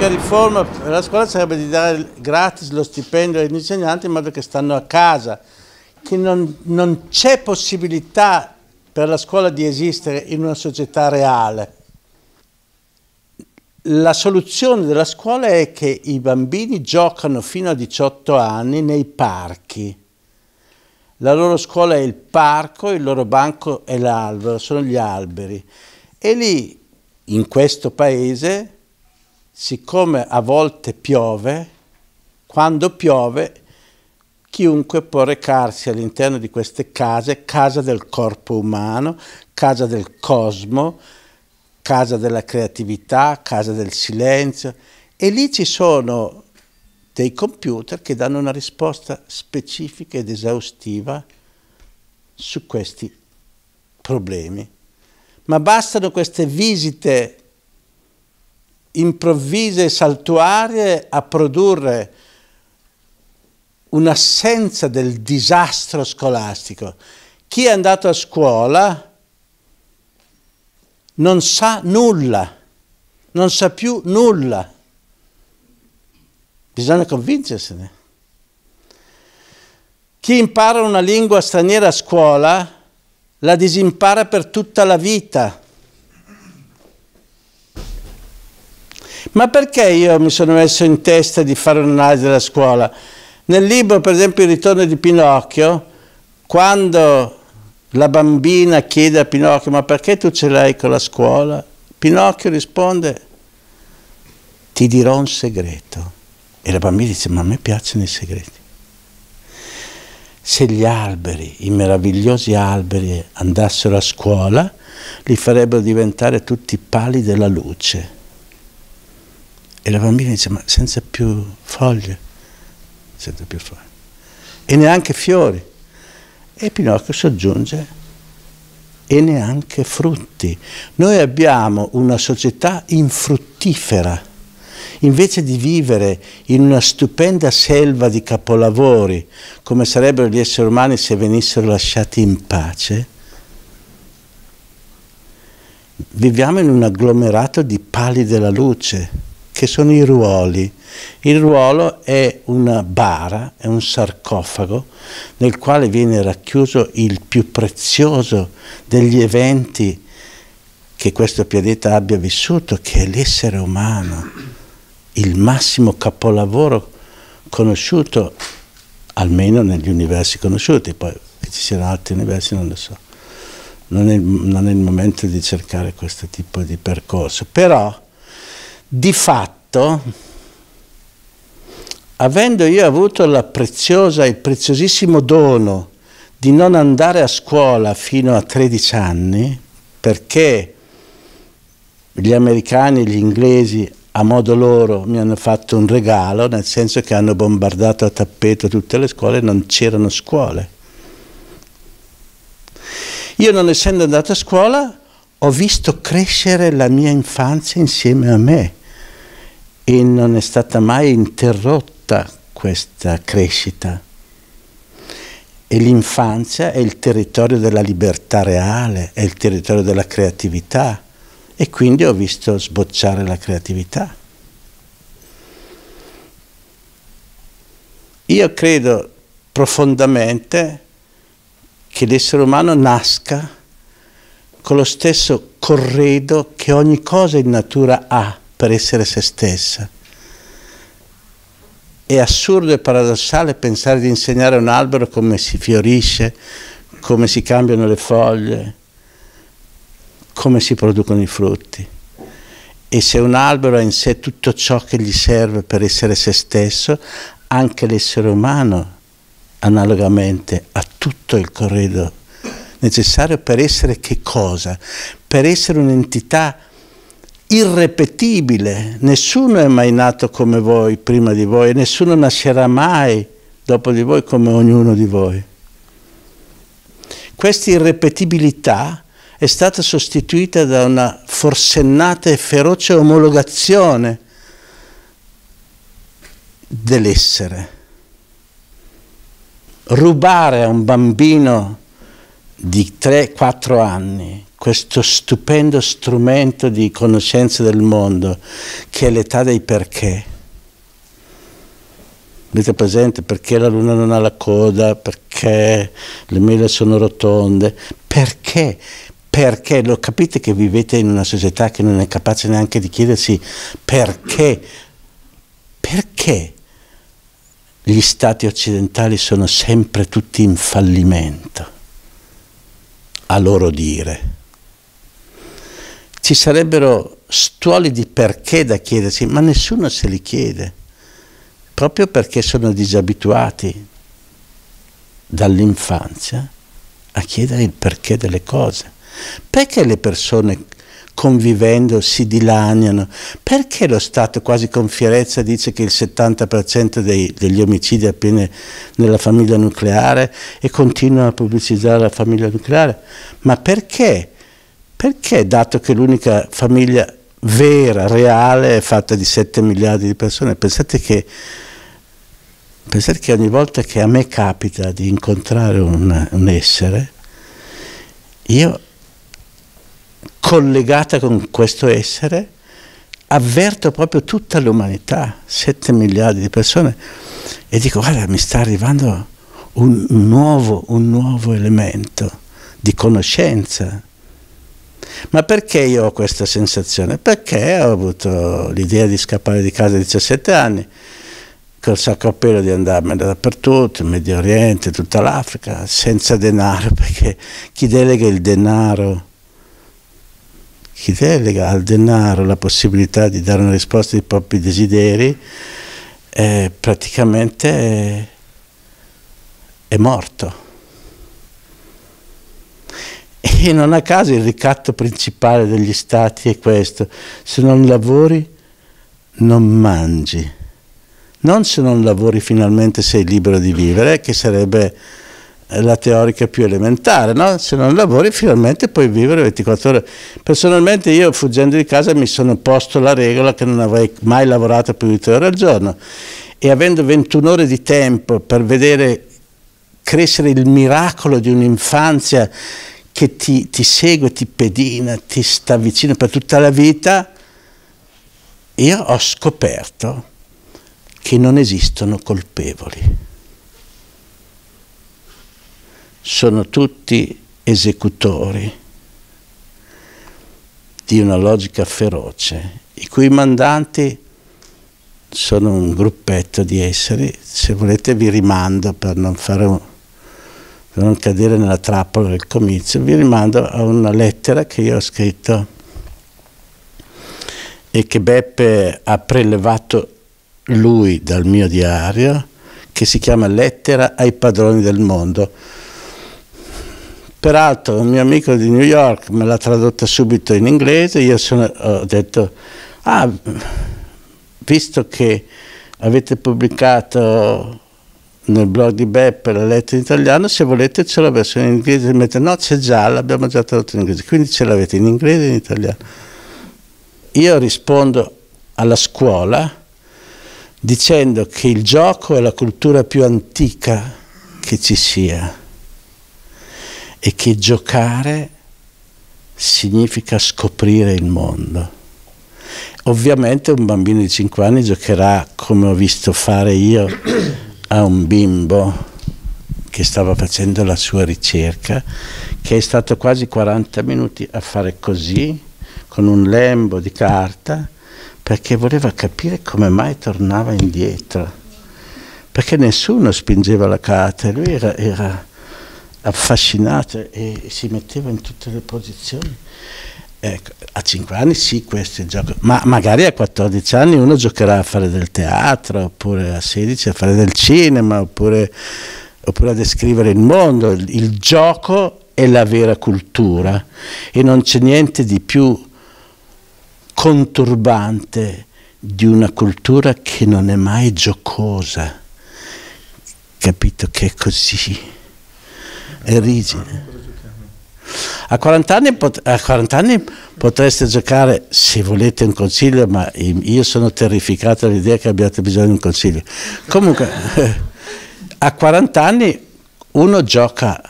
L'unica riforma per la scuola sarebbe di dare gratis lo stipendio agli insegnanti in modo che stanno a casa, che non, non c'è possibilità per la scuola di esistere in una società reale. La soluzione della scuola è che i bambini giocano fino a 18 anni nei parchi. La loro scuola è il parco, il loro banco è l'albero, sono gli alberi. E lì, in questo paese, siccome a volte piove, quando piove chiunque può recarsi all'interno di queste case, casa del corpo umano, casa del cosmo, casa della creatività, casa del silenzio, e lì ci sono dei computer che danno una risposta specifica ed esaustiva su questi problemi. Ma bastano queste visite improvvise e saltuarie a produrre un'assenza del disastro scolastico. Chi è andato a scuola non sa nulla, non sa più nulla. Bisogna convincersene. Chi impara una lingua straniera a scuola la disimpara per tutta la vita. Ma perché io mi sono messo in testa di fare un'analisi della scuola? Nel libro, per esempio, Il ritorno di Pinocchio, quando la bambina chiede a Pinocchio ma perché tu ce l'hai con la scuola? Pinocchio risponde ti dirò un segreto. E la bambina dice ma a me piacciono i segreti. Se gli alberi, i meravigliosi alberi, andassero a scuola, li farebbero diventare tutti pali della luce e la bambina dice, ma senza più foglie, senza più foglie. E neanche fiori. E Pinocchio soggiunge, e neanche frutti. Noi abbiamo una società infruttifera. Invece di vivere in una stupenda selva di capolavori, come sarebbero gli esseri umani se venissero lasciati in pace, viviamo in un agglomerato di pali della luce che sono i ruoli. Il ruolo è una bara, è un sarcofago nel quale viene racchiuso il più prezioso degli eventi che questo pianeta abbia vissuto, che è l'essere umano, il massimo capolavoro conosciuto, almeno negli universi conosciuti, poi che ci siano altri universi non lo so. Non è, non è il momento di cercare questo tipo di percorso, però di fatto, avendo io avuto la preziosa, il preziosissimo dono di non andare a scuola fino a 13 anni, perché gli americani, gli inglesi a modo loro mi hanno fatto un regalo, nel senso che hanno bombardato a tappeto tutte le scuole, e non c'erano scuole. Io non essendo andato a scuola ho visto crescere la mia infanzia insieme a me e non è stata mai interrotta questa crescita. E l'infanzia è il territorio della libertà reale, è il territorio della creatività e quindi ho visto sbocciare la creatività. Io credo profondamente che l'essere umano nasca con lo stesso corredo che ogni cosa in natura ha per essere se stessa. È assurdo e paradossale pensare di insegnare a un albero come si fiorisce, come si cambiano le foglie, come si producono i frutti. E se un albero ha in sé tutto ciò che gli serve per essere se stesso, anche l'essere umano, analogamente, ha tutto il corredo necessario per essere che cosa? Per essere un'entità irrepetibile. Nessuno è mai nato come voi prima di voi e nessuno nascerà mai dopo di voi come ognuno di voi. Questa irrepetibilità è stata sostituita da una forsennata e feroce omologazione dell'essere. Rubare a un bambino di 3-4 anni questo stupendo strumento di conoscenza del mondo che è l'età dei perché. Avete presente perché la luna non ha la coda, perché le mele sono rotonde, perché? Perché lo capite che vivete in una società che non è capace neanche di chiedersi perché, perché gli stati occidentali sono sempre tutti in fallimento, a loro dire ci sarebbero stuoli di perché da chiedersi, ma nessuno se li chiede, proprio perché sono disabituati dall'infanzia a chiedere il perché delle cose. Perché le persone convivendo si dilaniano? Perché lo Stato quasi con fierezza dice che il 70% dei, degli omicidi avviene nella famiglia nucleare e continua a pubblicizzare la famiglia nucleare? Ma perché? Perché, dato che l'unica famiglia vera, reale, è fatta di 7 miliardi di persone, pensate che, pensate che ogni volta che a me capita di incontrare un, un essere, io collegata con questo essere, avverto proprio tutta l'umanità, 7 miliardi di persone, e dico guarda mi sta arrivando un nuovo, un nuovo elemento di conoscenza, ma perché io ho questa sensazione? Perché ho avuto l'idea di scappare di casa a 17 anni, col sacco a pelo di andarmene dappertutto, in Medio Oriente, tutta l'Africa, senza denaro, perché chi delega il denaro? Chi delega al denaro la possibilità di dare una risposta ai propri desideri eh, praticamente è morto e non a caso il ricatto principale degli stati è questo, se non lavori non mangi. Non se non lavori finalmente sei libero di vivere, che sarebbe eh, la teorica più elementare, no? se non lavori finalmente puoi vivere 24 ore. Personalmente io fuggendo di casa mi sono posto la regola che non avrei mai lavorato più di tre ore al giorno e avendo 21 ore di tempo per vedere crescere il miracolo di un'infanzia che ti, ti segue, ti pedina, ti sta vicino per tutta la vita, io ho scoperto che non esistono colpevoli. Sono tutti esecutori di una logica feroce, i cui mandanti sono un gruppetto di esseri, se volete vi rimando per non fare un non cadere nella trappola del comizio, vi rimando a una lettera che io ho scritto e che Beppe ha prelevato lui dal mio diario, che si chiama Lettera ai padroni del mondo. Peraltro un mio amico di New York me l'ha tradotta subito in inglese, io sono, ho detto, ah, visto che avete pubblicato nel blog di Beppe la lettera in italiano, se volete c'è la versione in inglese, mentre no c'è già, l'abbiamo già tradotto in inglese, quindi ce l'avete in inglese e in italiano. Io rispondo alla scuola dicendo che il gioco è la cultura più antica che ci sia e che giocare significa scoprire il mondo. Ovviamente un bambino di 5 anni giocherà come ho visto fare io a un bimbo che stava facendo la sua ricerca, che è stato quasi 40 minuti a fare così, con un lembo di carta, perché voleva capire come mai tornava indietro, perché nessuno spingeva la carta, lui era, era affascinato e si metteva in tutte le posizioni. Ecco, a 5 anni sì, il gioco, ma magari a 14 anni uno giocherà a fare del teatro, oppure a 16 a fare del cinema, oppure, oppure a descrivere il mondo. Il, il gioco è la vera cultura e non c'è niente di più conturbante di una cultura che non è mai giocosa, capito che è così, è rigida. A 40 anni, pot a 40 anni potreste giocare, se volete, un consiglio, ma io sono terrificato all'idea che abbiate bisogno di un consiglio. Comunque, a 40 anni uno gioca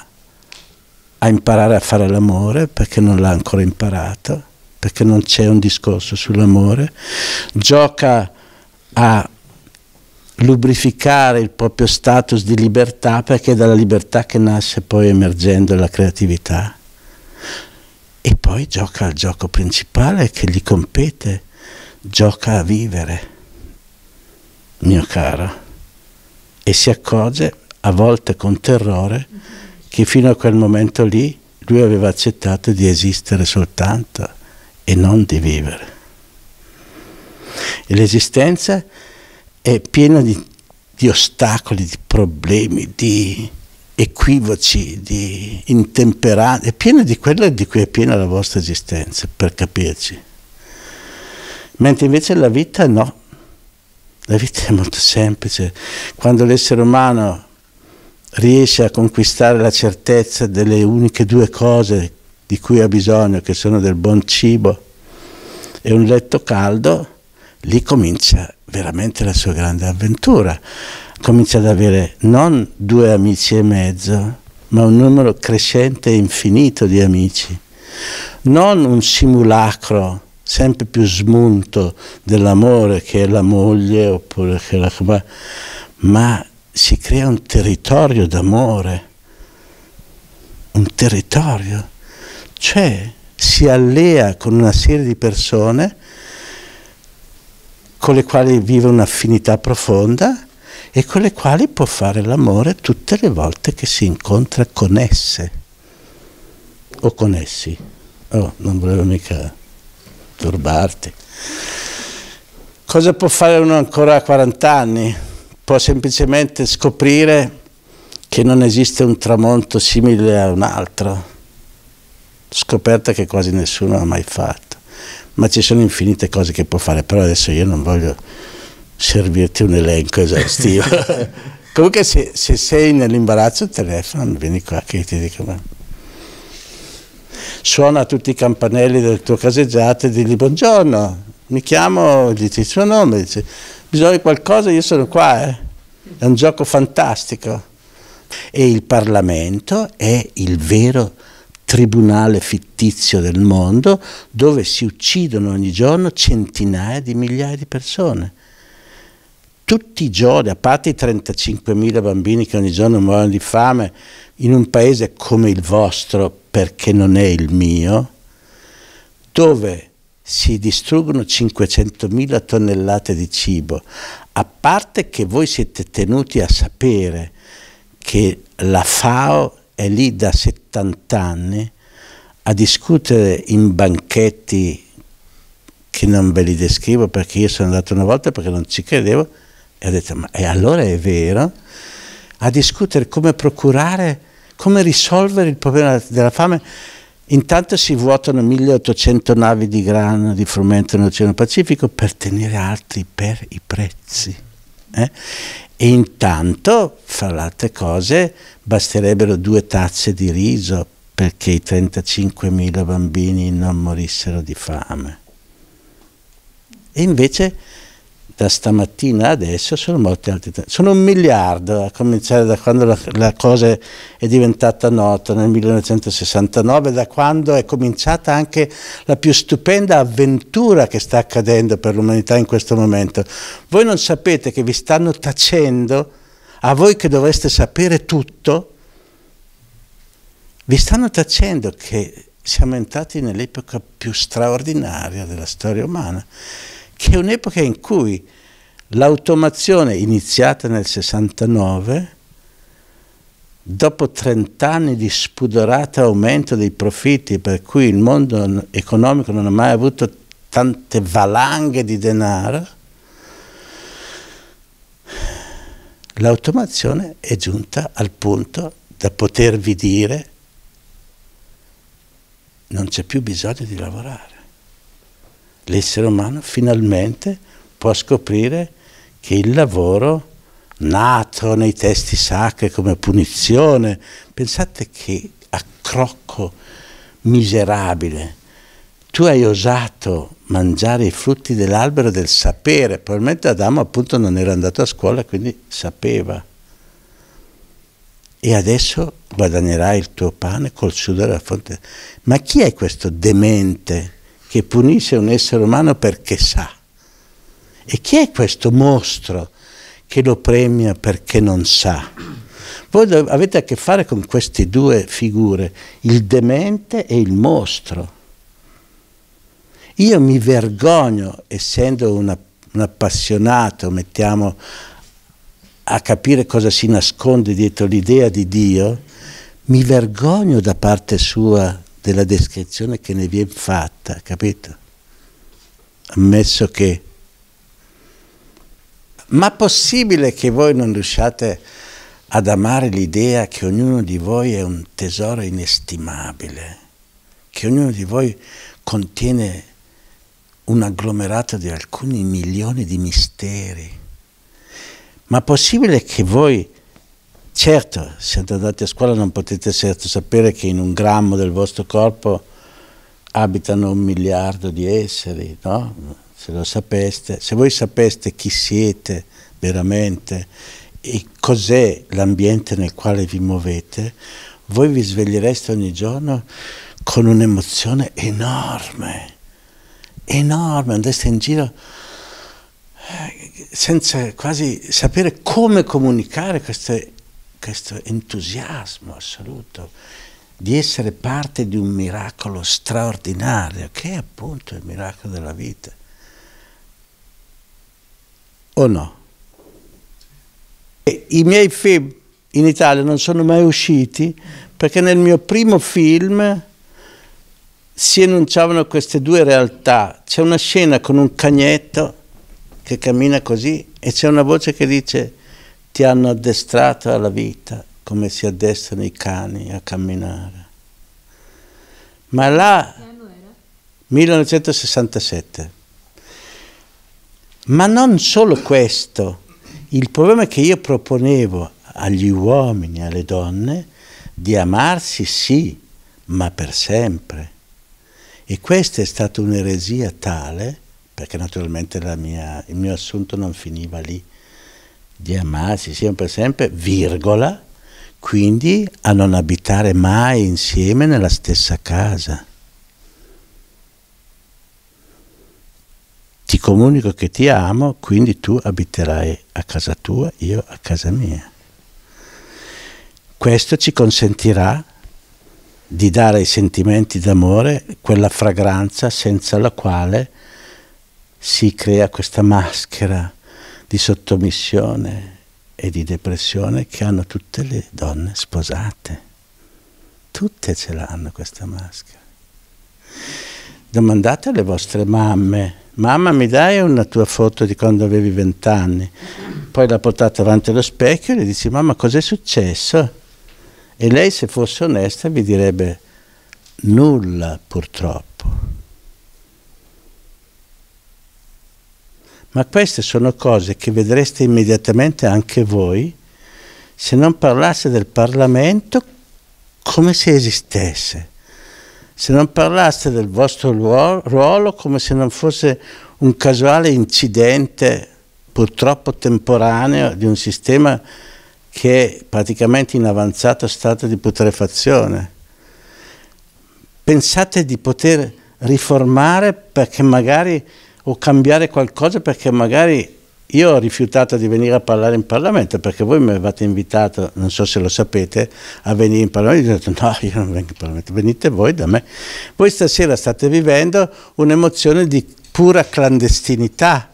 a imparare a fare l'amore perché non l'ha ancora imparato, perché non c'è un discorso sull'amore, gioca a lubrificare il proprio status di libertà perché è dalla libertà che nasce poi emergendo la creatività e poi gioca al gioco principale che gli compete, gioca a vivere, mio caro, e si accorge, a volte con terrore, che fino a quel momento lì lui aveva accettato di esistere soltanto e non di vivere. E l'esistenza è piena di, di ostacoli, di problemi, di equivoci, di intemperati, è piena di quello di cui è piena la vostra esistenza, per capirci. Mentre invece la vita no, la vita è molto semplice. Quando l'essere umano riesce a conquistare la certezza delle uniche due cose di cui ha bisogno, che sono del buon cibo e un letto caldo, lì comincia veramente la sua grande avventura comincia ad avere non due amici e mezzo, ma un numero crescente e infinito di amici. Non un simulacro sempre più smunto dell'amore che è la moglie oppure che la compagna, ma si crea un territorio d'amore, un territorio, cioè si allea con una serie di persone con le quali vive un'affinità profonda e con le quali può fare l'amore tutte le volte che si incontra con esse o con essi. Oh, non volevo mica turbarti. Cosa può fare uno ancora a 40 anni? Può semplicemente scoprire che non esiste un tramonto simile a un altro, scoperta che quasi nessuno ha mai fatto. Ma ci sono infinite cose che può fare, però adesso io non voglio servirti un elenco esaustivo. Comunque se, se sei nell'imbarazzo telefono, vieni qua che ti dico... Ma suona tutti i campanelli del tuo caseggiato e digli buongiorno, mi chiamo, gli dici il suo nome, dici, bisogna di qualcosa, io sono qua, eh. è un gioco fantastico. E il Parlamento è il vero tribunale fittizio del mondo dove si uccidono ogni giorno centinaia di migliaia di persone tutti i giorni, a parte i 35.000 bambini che ogni giorno muoiono di fame, in un paese come il vostro, perché non è il mio, dove si distruggono 500.000 tonnellate di cibo, a parte che voi siete tenuti a sapere che la FAO è lì da 70 anni a discutere in banchetti che non ve li descrivo perché io sono andato una volta perché non ci credevo, e ho detto, ma e allora è vero? A discutere come procurare, come risolvere il problema della fame. Intanto si vuotano 1800 navi di grano, di frumento nell'Oceano Pacifico per tenere alti per i prezzi. Eh? E intanto, fra le altre cose, basterebbero due tazze di riso perché i 35.000 bambini non morissero di fame. E invece da stamattina adesso sono morti altri sono un miliardo a cominciare da quando la, la, cosa è diventata nota nel 1969 da quando è cominciata anche la più stupenda avventura che sta accadendo per l'umanità in questo momento voi non sapete che vi stanno tacendo a voi che dovreste sapere tutto vi stanno tacendo che siamo entrati nell'epoca più straordinaria della storia umana che è un'epoca in cui l'automazione iniziata nel 69, dopo 30 anni di spudorato aumento dei profitti, per cui il mondo economico non ha mai avuto tante valanghe di denaro, l'automazione è giunta al punto da potervi dire non c'è più bisogno di lavorare l'essere umano finalmente può scoprire che il lavoro nato nei testi sacri come punizione, pensate che accrocco miserabile, tu hai osato mangiare i frutti dell'albero del sapere, probabilmente Adamo appunto non era andato a scuola quindi sapeva e adesso guadagnerai il tuo pane col sudore della fonte. Ma chi è questo demente? che punisce un essere umano perché sa. E chi è questo mostro che lo premia perché non sa? Voi avete a che fare con queste due figure, il demente e il mostro. Io mi vergogno, essendo una, un appassionato, mettiamo a capire cosa si nasconde dietro l'idea di Dio, mi vergogno da parte sua della descrizione che ne viene fatta, capito? Ammesso che... Ma possibile che voi non riusciate ad amare l'idea che ognuno di voi è un tesoro inestimabile, che ognuno di voi contiene un agglomerato di alcuni milioni di misteri. Ma possibile che voi Certo, se andate a scuola non potete certo sapere che in un grammo del vostro corpo abitano un miliardo di esseri, no? Se lo sapeste, se voi sapeste chi siete veramente e cos'è l'ambiente nel quale vi muovete, voi vi svegliereste ogni giorno con un'emozione enorme, enorme, andreste in giro eh, senza quasi sapere come comunicare queste emozioni questo entusiasmo assoluto di essere parte di un miracolo straordinario, che è appunto il miracolo della vita. O no? E I miei film in Italia non sono mai usciti perché nel mio primo film si enunciavano queste due realtà. C'è una scena con un cagnetto che cammina così e c'è una voce che dice ti hanno addestrato alla vita, come si addestrano i cani a camminare. Ma là, 1967. Ma non solo questo, il problema che io proponevo agli uomini e alle donne di amarsi sì, ma per sempre. E questa è stata un'eresia tale, perché naturalmente mia, il mio assunto non finiva lì, di amarsi sempre sempre, virgola, quindi a non abitare mai insieme nella stessa casa. Ti comunico che ti amo, quindi tu abiterai a casa tua, io a casa mia. Questo ci consentirà di dare ai sentimenti d'amore quella fragranza senza la quale si crea questa maschera di sottomissione e di depressione che hanno tutte le donne sposate. Tutte ce l'hanno questa maschera. Domandate alle vostre mamme, mamma mi dai una tua foto di quando avevi vent'anni? Poi la portate davanti allo specchio e le dici mamma cos'è successo? E lei se fosse onesta vi direbbe nulla purtroppo Ma queste sono cose che vedreste immediatamente anche voi se non parlasse del Parlamento come se esistesse, se non parlasse del vostro ruolo come se non fosse un casuale incidente purtroppo temporaneo di un sistema che è praticamente in avanzato stato di putrefazione. Pensate di poter riformare perché magari o cambiare qualcosa perché magari io ho rifiutato di venire a parlare in Parlamento perché voi mi avevate invitato, non so se lo sapete, a venire in Parlamento. Io ho detto no, io non vengo in Parlamento, venite voi da me. Voi stasera state vivendo un'emozione di pura clandestinità.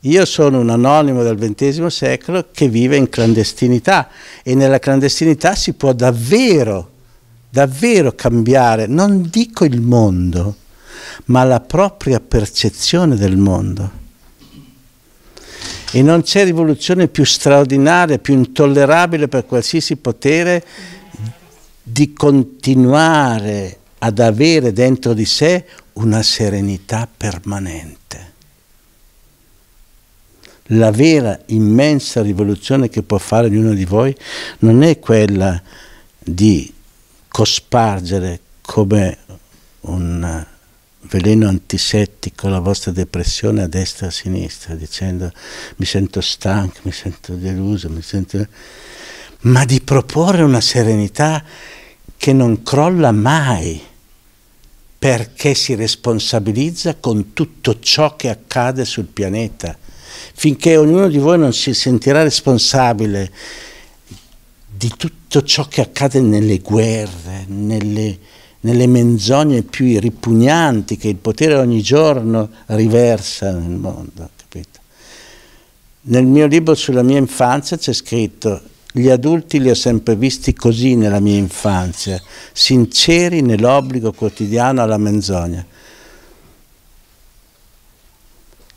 Io sono un anonimo del XX secolo che vive in clandestinità e nella clandestinità si può davvero, davvero cambiare, non dico il mondo, ma la propria percezione del mondo. E non c'è rivoluzione più straordinaria, più intollerabile per qualsiasi potere di continuare ad avere dentro di sé una serenità permanente. La vera immensa rivoluzione che può fare ognuno di voi non è quella di cospargere come un veleno antisettico la vostra depressione a destra e a sinistra, dicendo mi sento stanco, mi sento deluso, mi sento... ma di proporre una serenità che non crolla mai perché si responsabilizza con tutto ciò che accade sul pianeta. Finché ognuno di voi non si sentirà responsabile di tutto ciò che accade nelle guerre, nelle nelle menzogne più ripugnanti che il potere ogni giorno riversa nel mondo. Capito? Nel mio libro sulla mia infanzia c'è scritto gli adulti li ho sempre visti così nella mia infanzia, sinceri nell'obbligo quotidiano alla menzogna.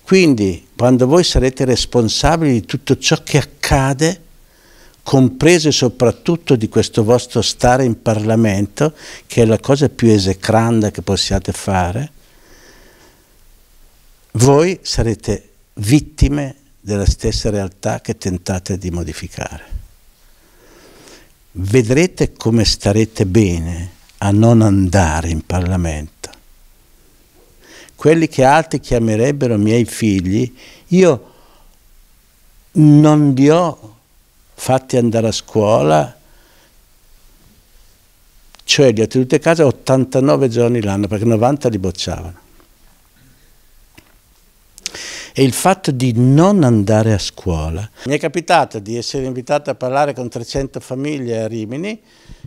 Quindi, quando voi sarete responsabili di tutto ciò che accade, comprese soprattutto di questo vostro stare in Parlamento, che è la cosa più esecranda che possiate fare, voi sarete vittime della stessa realtà che tentate di modificare. Vedrete come starete bene a non andare in Parlamento. Quelli che altri chiamerebbero miei figli, io non li ho fatti andare a scuola, cioè li ho tenuti a casa 89 giorni l'anno perché 90 li bocciavano. E il fatto di non andare a scuola. Mi è capitato di essere invitato a parlare con 300 famiglie a Rimini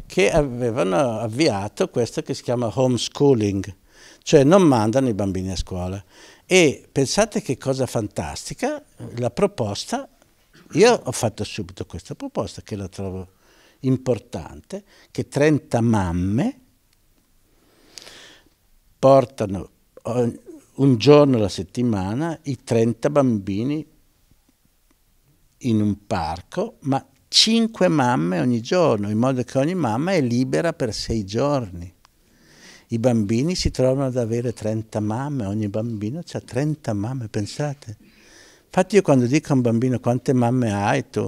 che avevano avviato questo che si chiama homeschooling, cioè non mandano i bambini a scuola. E pensate che cosa fantastica, la proposta io ho fatto subito questa proposta che la trovo importante, che 30 mamme portano un giorno alla settimana i 30 bambini in un parco, ma 5 mamme ogni giorno, in modo che ogni mamma è libera per 6 giorni. I bambini si trovano ad avere 30 mamme, ogni bambino ha 30 mamme, pensate. Infatti io quando dico a un bambino quante mamme hai tu,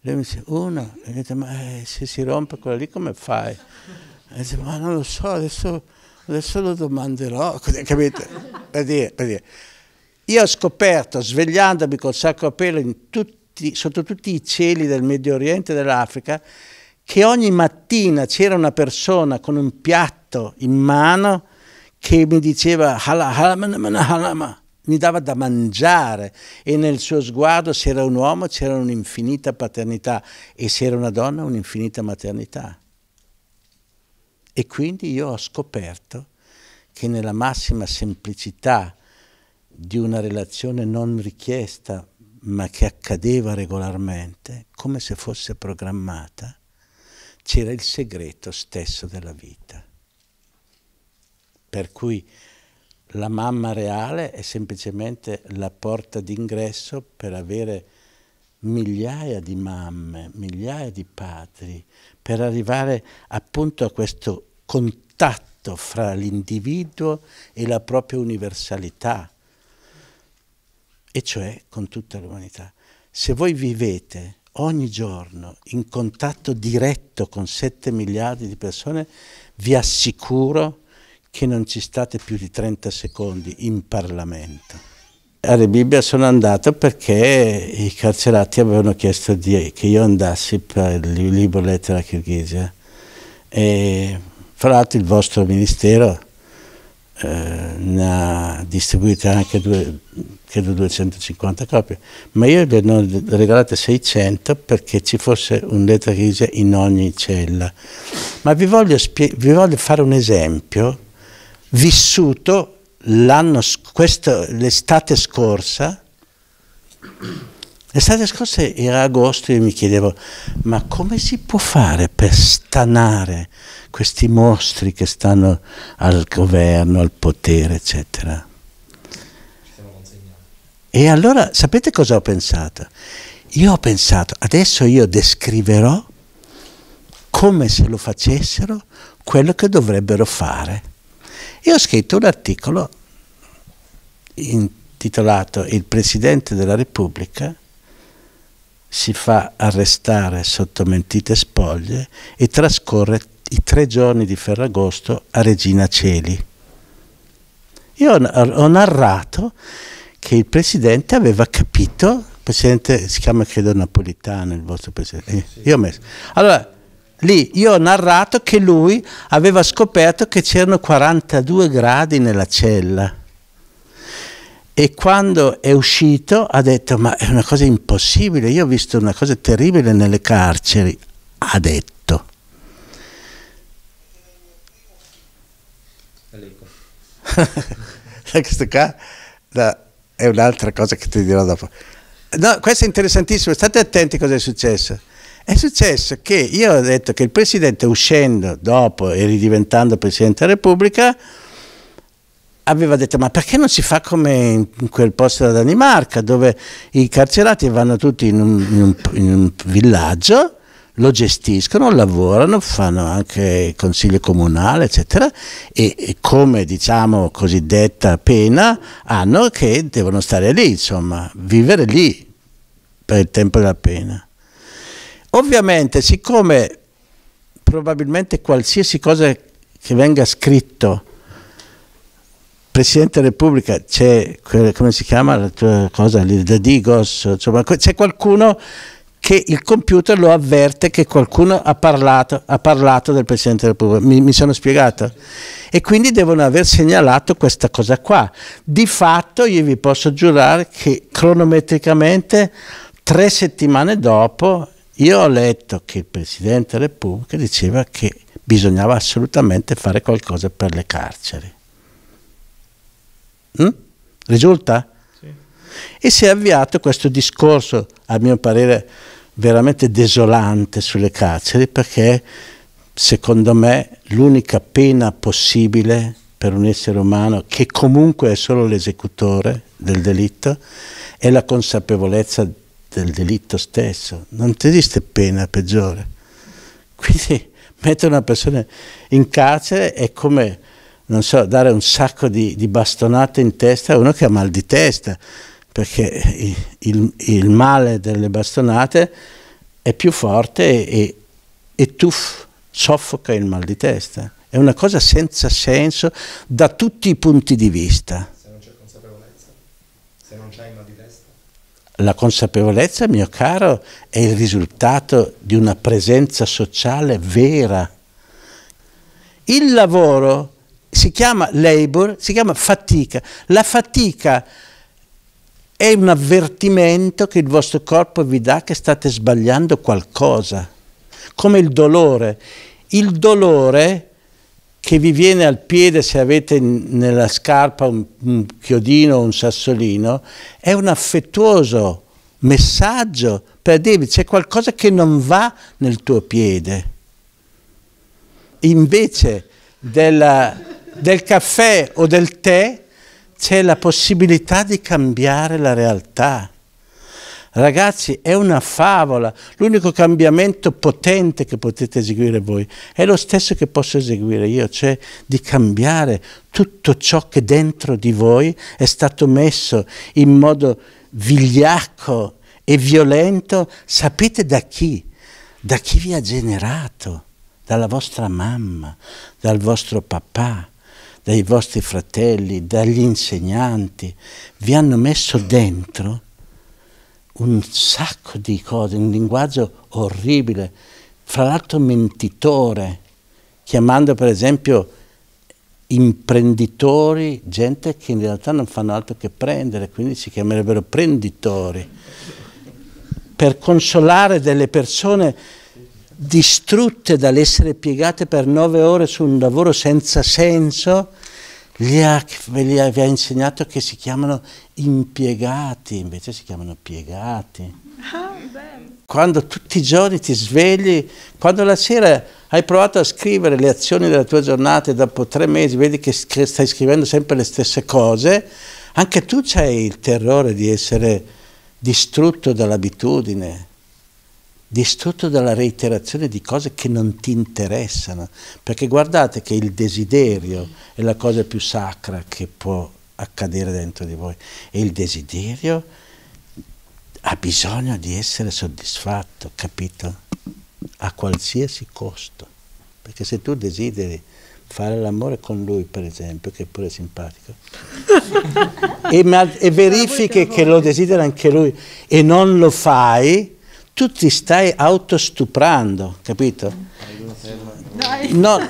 lui mi dice una, e mi dice ma eh, se si rompe quella lì come fai? E dice ma non lo so, adesso, adesso lo domanderò, capite? Per dire, per dire. Io ho scoperto, svegliandomi col sacco a pelo tutti, sotto tutti i cieli del Medio Oriente e dell'Africa, che ogni mattina c'era una persona con un piatto in mano che mi diceva halama, halama, halama, halama mi dava da mangiare e nel suo sguardo se era un uomo c'era un'infinita paternità e se era una donna un'infinita maternità. E quindi io ho scoperto che nella massima semplicità di una relazione non richiesta ma che accadeva regolarmente, come se fosse programmata, c'era il segreto stesso della vita. Per cui la mamma reale è semplicemente la porta d'ingresso per avere migliaia di mamme, migliaia di padri, per arrivare appunto a questo contatto fra l'individuo e la propria universalità, e cioè con tutta l'umanità. Se voi vivete ogni giorno in contatto diretto con 7 miliardi di persone, vi assicuro che non ci state più di 30 secondi in Parlamento. A Re Bibbia sono andato perché i carcerati avevano chiesto di, che io andassi per il libro Lettera Kirghizia. e fra l'altro il vostro ministero eh, ne ha distribuite anche due, credo 250 copie, ma io le ho regalate 600 perché ci fosse un Lettera Kirghizia in ogni cella. Ma vi voglio, vi voglio fare un esempio vissuto l'estate scorsa, l'estate scorsa era agosto e mi chiedevo, ma come si può fare per stanare questi mostri che stanno al governo, al potere, eccetera? E allora sapete cosa ho pensato? Io ho pensato, adesso io descriverò come se lo facessero quello che dovrebbero fare. E ho scritto un articolo intitolato Il Presidente della Repubblica si fa arrestare sotto mentite spoglie e trascorre i tre giorni di Ferragosto a Regina Celi. Io ho narrato che il presidente aveva capito, il presidente si chiama credo Napolitano, il vostro presidente, eh, io ho messo. Allora, Lì io ho narrato che lui aveva scoperto che c'erano 42 gradi nella cella e quando è uscito ha detto ma è una cosa impossibile, io ho visto una cosa terribile nelle carceri, ha detto. Questo qua no, è un'altra cosa che ti dirò dopo. No, questo è interessantissimo, state attenti a cosa è successo. È successo che io ho detto che il presidente uscendo dopo e ridiventando presidente della Repubblica aveva detto ma perché non si fa come in quel posto della Danimarca dove i carcerati vanno tutti in un, in un, in un villaggio lo gestiscono, lavorano, fanno anche consiglio comunale, eccetera, e, e, come diciamo cosiddetta pena hanno che devono stare lì, insomma, vivere lì per il tempo della pena. Ovviamente, siccome probabilmente qualsiasi cosa che venga scritto, Presidente della Repubblica, c'è, come si chiama la tua cosa lì, da Digos, insomma, c'è qualcuno che il computer lo avverte che qualcuno ha parlato, ha parlato del Presidente della Repubblica, mi, mi sono spiegato? E quindi devono aver segnalato questa cosa qua. Di fatto io vi posso giurare che cronometricamente tre settimane dopo io ho letto che il Presidente della Repubblica diceva che bisognava assolutamente fare qualcosa per le carceri. Mm? Risulta? Sì. E si è avviato questo discorso, a mio parere, veramente desolante sulle carceri perché secondo me l'unica pena possibile per un essere umano che comunque è solo l'esecutore del delitto è la consapevolezza esiste il delitto stesso, non esiste pena peggiore. Quindi mettere una persona in carcere è come, non so, dare un sacco di, di bastonate in testa a uno che ha mal di testa, perché il, il male delle bastonate è più forte e, e tu soffoca il mal di testa. È una cosa senza senso da tutti i punti di vista. La consapevolezza, mio caro, è il risultato di una presenza sociale vera. Il lavoro si chiama labor, si chiama fatica. La fatica è un avvertimento che il vostro corpo vi dà che state sbagliando qualcosa, come il dolore. Il dolore che vi viene al piede se avete nella scarpa un, un chiodino o un sassolino, è un affettuoso messaggio per dirvi c'è qualcosa che non va nel tuo piede. Invece della, del caffè o del tè c'è la possibilità di cambiare la realtà. Ragazzi, è una favola. L'unico cambiamento potente che potete eseguire voi è lo stesso che posso eseguire io, cioè di cambiare tutto ciò che dentro di voi è stato messo in modo vigliacco e violento. Sapete da chi? Da chi vi ha generato? Dalla vostra mamma, dal vostro papà dai vostri fratelli, dagli insegnanti, vi hanno messo dentro un sacco di cose, un linguaggio orribile, fra l'altro mentitore, chiamando per esempio imprenditori gente che in realtà non fanno altro che prendere, quindi si chiamerebbero prenditori, per consolare delle persone distrutte dall'essere piegate per nove ore su un lavoro senza senso, gli ha, li ha, vi ha insegnato che si chiamano impiegati, invece si chiamano piegati. Ah, quando tutti i giorni ti svegli, quando la sera hai provato a scrivere le azioni della tua giornata e dopo tre mesi vedi che, che stai scrivendo sempre le stesse cose, anche tu c'hai il terrore di essere distrutto dall'abitudine distrutto dalla reiterazione di cose che non ti interessano, perché guardate che il desiderio è la cosa più sacra che può accadere dentro di voi e il desiderio ha bisogno di essere soddisfatto, capito? A qualsiasi costo, perché se tu desideri fare l'amore con lui, per esempio, che è pure simpatico, e, e verifichi che lo desidera anche lui e non lo fai, tu ti stai autostuprando, capito? No,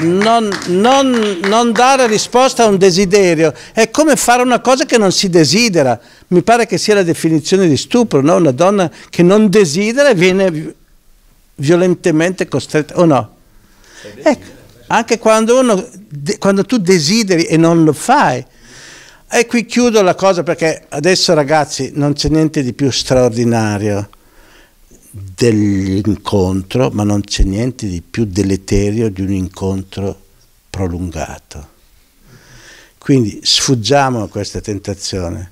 non, non, non, dare risposta a un desiderio è come fare una cosa che non si desidera. Mi pare che sia la definizione di stupro, no? una donna che non desidera viene violentemente costretta, o no? Ecco, anche quando, uno, quando tu desideri e non lo fai, e qui chiudo la cosa perché adesso ragazzi non c'è niente di più straordinario dell'incontro, ma non c'è niente di più deleterio di un incontro prolungato. Quindi sfuggiamo a questa tentazione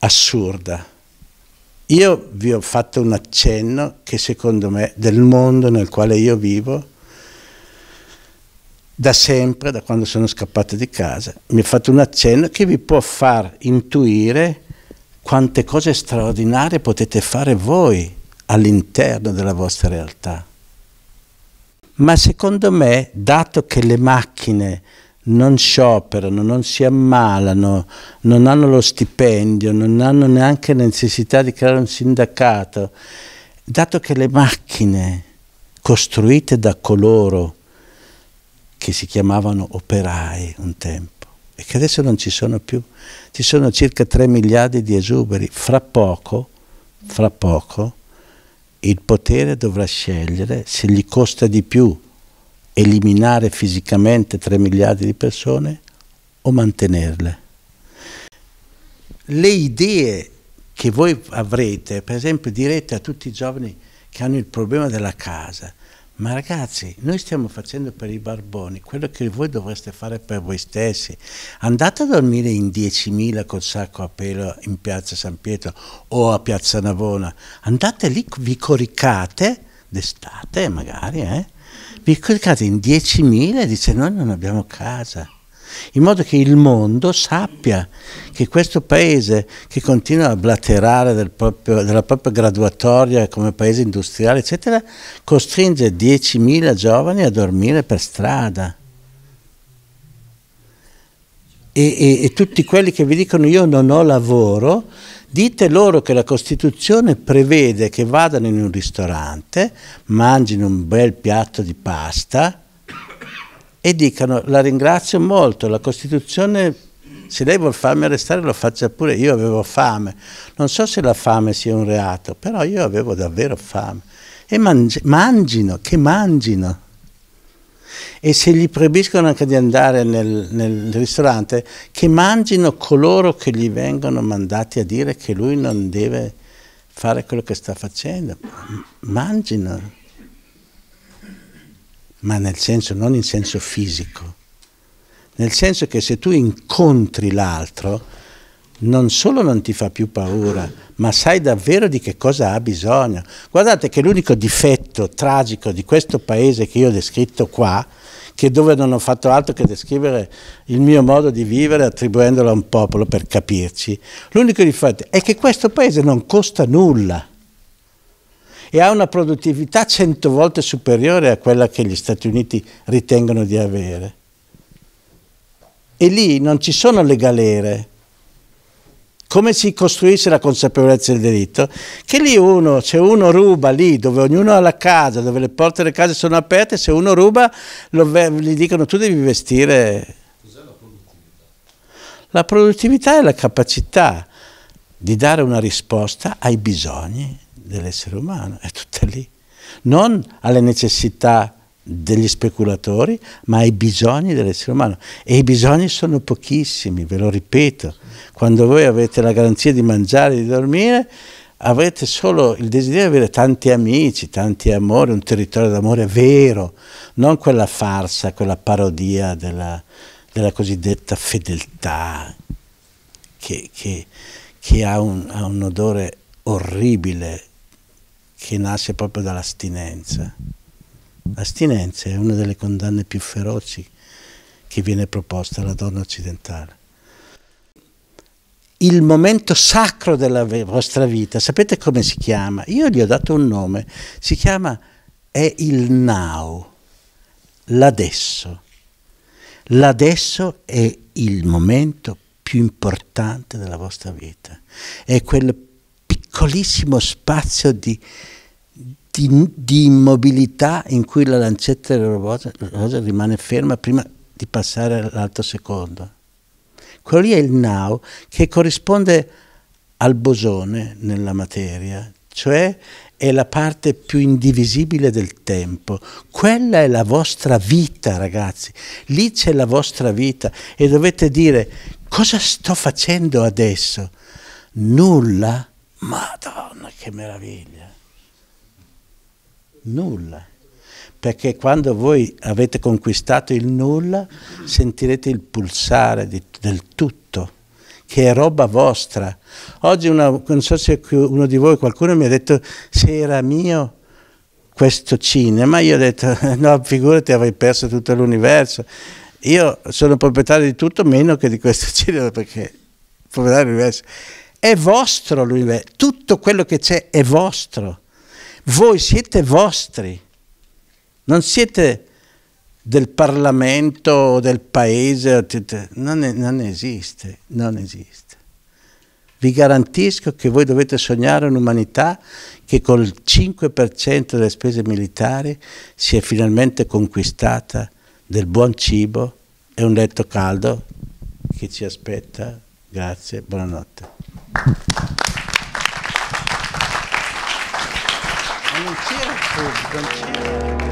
assurda. Io vi ho fatto un accenno che secondo me del mondo nel quale io vivo, da sempre, da quando sono scappato di casa, mi ha fatto un accenno che vi può far intuire quante cose straordinarie potete fare voi all'interno della vostra realtà. Ma secondo me, dato che le macchine non scioperano, non si ammalano, non hanno lo stipendio, non hanno neanche necessità di creare un sindacato, dato che le macchine costruite da coloro che si chiamavano operai un tempo, e che adesso non ci sono più, ci sono circa 3 miliardi di esuberi, fra poco, fra poco il potere dovrà scegliere se gli costa di più eliminare fisicamente 3 miliardi di persone o mantenerle. Le idee che voi avrete, per esempio direte a tutti i giovani che hanno il problema della casa, ma ragazzi, noi stiamo facendo per i barboni quello che voi dovreste fare per voi stessi. Andate a dormire in 10.000 col sacco a pelo in piazza San Pietro o a piazza Navona. Andate lì, vi coricate, d'estate magari, eh? vi coricate in 10.000 e dice noi non abbiamo casa in modo che il mondo sappia che questo paese che continua a blaterare del proprio, della propria graduatoria come paese industriale, eccetera, costringe 10.000 giovani a dormire per strada. E, e, e tutti quelli che vi dicono io non ho lavoro, dite loro che la Costituzione prevede che vadano in un ristorante, mangino un bel piatto di pasta, e dicano la ringrazio molto, la Costituzione se lei vuol farmi arrestare lo faccia pure, io avevo fame. Non so se la fame sia un reato, però io avevo davvero fame. E mangi mangino, che mangino. E se gli proibiscono anche di andare nel, nel, ristorante, che mangino coloro che gli vengono mandati a dire che lui non deve fare quello che sta facendo. Mangino ma nel senso, non in senso fisico, nel senso che se tu incontri l'altro, non solo non ti fa più paura, ma sai davvero di che cosa ha bisogno. Guardate che l'unico difetto tragico di questo paese che io ho descritto qua, che dove non ho fatto altro che descrivere il mio modo di vivere attribuendolo a un popolo per capirci, l'unico difetto è che questo paese non costa nulla e ha una produttività cento volte superiore a quella che gli Stati Uniti ritengono di avere. E lì non ci sono le galere. Come si costruisce la consapevolezza del delitto? Che lì uno, se uno ruba lì, dove ognuno ha la casa, dove le porte delle case sono aperte, se uno ruba gli dicono tu devi vestire... Cos'è la produttività? La produttività è la capacità di dare una risposta ai bisogni dell'essere umano, è tutta lì. Non alle necessità degli speculatori, ma ai bisogni dell'essere umano. E i bisogni sono pochissimi, ve lo ripeto. Quando voi avete la garanzia di mangiare e di dormire, avete solo il desiderio di avere tanti amici, tanti amori, un territorio d'amore vero, non quella farsa, quella parodia della, della cosiddetta fedeltà che, che, che ha, un, ha un odore orribile che nasce proprio dall'astinenza. L'astinenza è una delle condanne più feroci che viene proposta alla donna occidentale. Il momento sacro della vostra vita, sapete come si chiama? Io gli ho dato un nome, si chiama è il now, l'adesso. L'adesso è il momento più importante della vostra vita, è quel piccolissimo spazio di di, di immobilità in cui la lancetta della rosa rimane ferma prima di passare all'altro secondo. Quello lì è il now che corrisponde al bosone nella materia, cioè è la parte più indivisibile del tempo. Quella è la vostra vita, ragazzi. Lì c'è la vostra vita e dovete dire cosa sto facendo adesso? Nulla? Madonna, che meraviglia nulla. Perché quando voi avete conquistato il nulla, sentirete il pulsare di, del tutto, che è roba vostra. Oggi, una, non so se uno di voi, qualcuno mi ha detto se era mio questo cinema, io ho detto no, figurati, avrei perso tutto l'universo. Io sono proprietario di tutto meno che di questo cinema, perché proprietario dell'universo. È vostro l'universo, tutto quello che c'è è vostro voi siete vostri, non siete del Parlamento, o del Paese, non, è, non esiste, non esiste. Vi garantisco che voi dovete sognare un'umanità che col 5% delle spese militari si è finalmente conquistata del buon cibo e un letto caldo che ci aspetta. Grazie, buonanotte. Thank you.